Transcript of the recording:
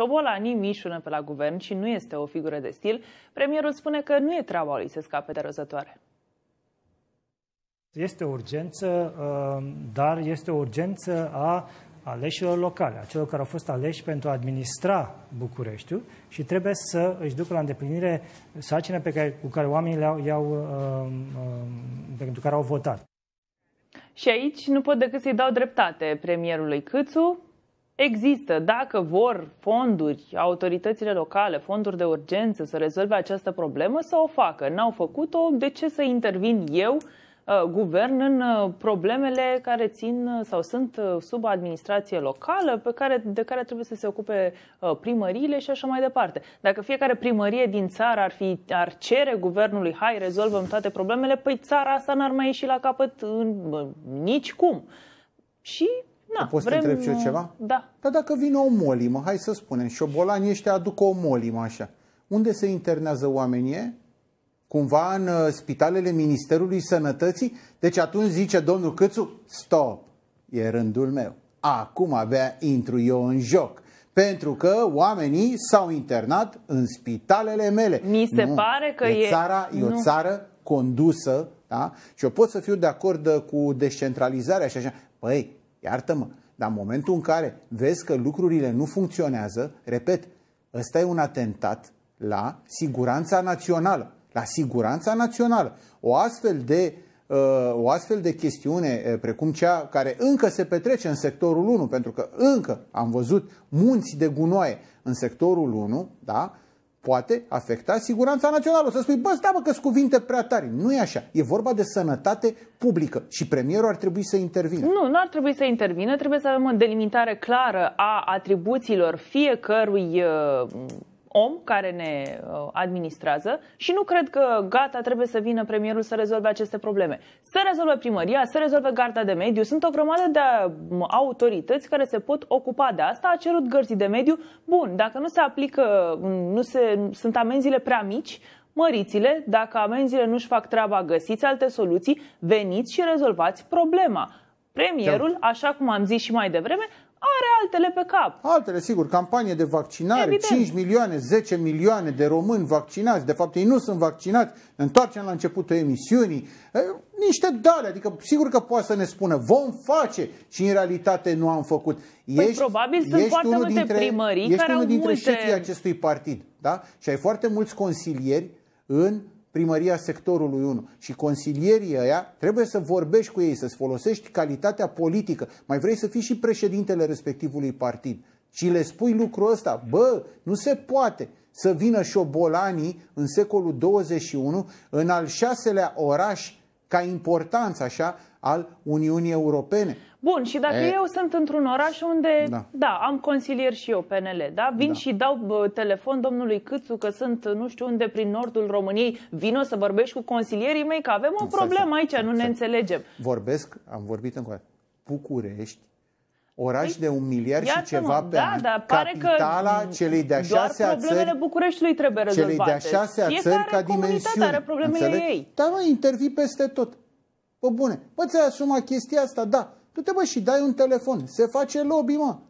Șobolani mișună pe la guvern și nu este o figură de stil. Premierul spune că nu e treaba lui să scape de rozătoare. Este o urgență, uh, dar este o urgență a aleșilor locale, a celor care au fost aleși pentru a administra Bucureștiul și trebuie să își ducă la îndeplinire sarcina pe care, cu care oamenii le-au, le au uh, uh, pentru care au votat. Și aici nu pot decât să-i dau dreptate premierului Câțu, Există, dacă vor fonduri, autoritățile locale, fonduri de urgență să rezolve această problemă, să o facă. N-au făcut-o, de ce să intervin eu, uh, guvern, în uh, problemele care țin uh, sau sunt sub administrație locală, pe care, de care trebuie să se ocupe primăriile și așa mai departe. Dacă fiecare primărie din țară ar, fi, ar cere guvernului, hai, rezolvăm toate problemele, păi țara asta n-ar mai ieși la capăt în, nici cum. Și da, Poți vrem... întreb și eu ceva? Da. Dar dacă vine o molimă, hai să spunem, șobolanii ăștia aduc o molimă așa, unde se internează oamenii? Cumva în uh, spitalele Ministerului Sănătății? Deci atunci zice domnul Câțu, stop, e rândul meu. Acum abia intru eu în joc pentru că oamenii s-au internat în spitalele mele. Mi se nu, pare că e, țara, e, e o țară condusă, da? Și eu pot să fiu de acord uh, cu descentralizarea și așa. Păi, Iartă-mă, dar în momentul în care vezi că lucrurile nu funcționează, repet, ăsta e un atentat la siguranța națională. La siguranța națională. O astfel de uh, o astfel de chestiune uh, precum cea care încă se petrece în sectorul 1, pentru că încă am văzut munți de gunoaie în sectorul 1, da? poate afecta siguranța națională. O să spui, bă, stai bă, că sunt cuvinte prea tari. Nu e așa. E vorba de sănătate publică și premierul ar trebui să intervină. Nu, nu ar trebui să intervină. Trebuie să avem o delimitare clară a atribuțiilor fiecărui uh om care ne uh, administrează și nu cred că gata, trebuie să vină premierul să rezolve aceste probleme. Să rezolve primăria, să rezolve garda de mediu. Sunt o grămadă de um, autorități care se pot ocupa de asta. A cerut gărzii de mediu. Bun, dacă nu se aplică, um, nu se, sunt amenziile prea mici, măriți-le, dacă amenziile nu-și fac treaba, găsiți alte soluții, veniți și rezolvați problema. Premierul, așa cum am zis și mai devreme, are altele pe cap. Altele, sigur, campanie de vaccinare, Evident. 5 milioane, 10 milioane de români vaccinați, de fapt ei nu sunt vaccinați, ne întoarcem la începutul emisiunii, niște dale, adică sigur că poate să ne spună vom face și în realitate nu am făcut. Păi ești, probabil ești sunt foarte multe dintre, primării ești care unul au dintre multe... șefii acestui partid, da? Și ai foarte mulți consilieri în primăria sectorului 1 și consilierii ăia, trebuie să vorbești cu ei, să-ți folosești calitatea politică. Mai vrei să fii și președintele respectivului partid. Și le spui lucrul ăsta, bă, nu se poate să vină șobolanii în secolul 21 în al șaselea oraș ca importanță așa al Uniunii Europene. Bun, și dacă e... eu sunt într-un oraș unde, da. da, am consilier și eu PNL, da, vin da. și dau telefon domnului Câțu că sunt, nu știu unde, prin nordul României, o să vorbești cu consilierii mei că avem o exact, problemă aici, exact, nu ne exact. înțelegem. Vorbesc, am vorbit încă București, Oraș păi, de un miliard și ceva mă, pe da, an. Da, pare capitala că celei de-a șasea țări. problemele Bucureștiului trebuie rezolvate. Celei de-a șasea țări ca dimensiune. are problemele înțeleg? ei. Dar mă, intervii peste tot. Bă, bune, bă, ți-ai asuma chestia asta, da. du te bă și dai un telefon. Se face lobby, mă.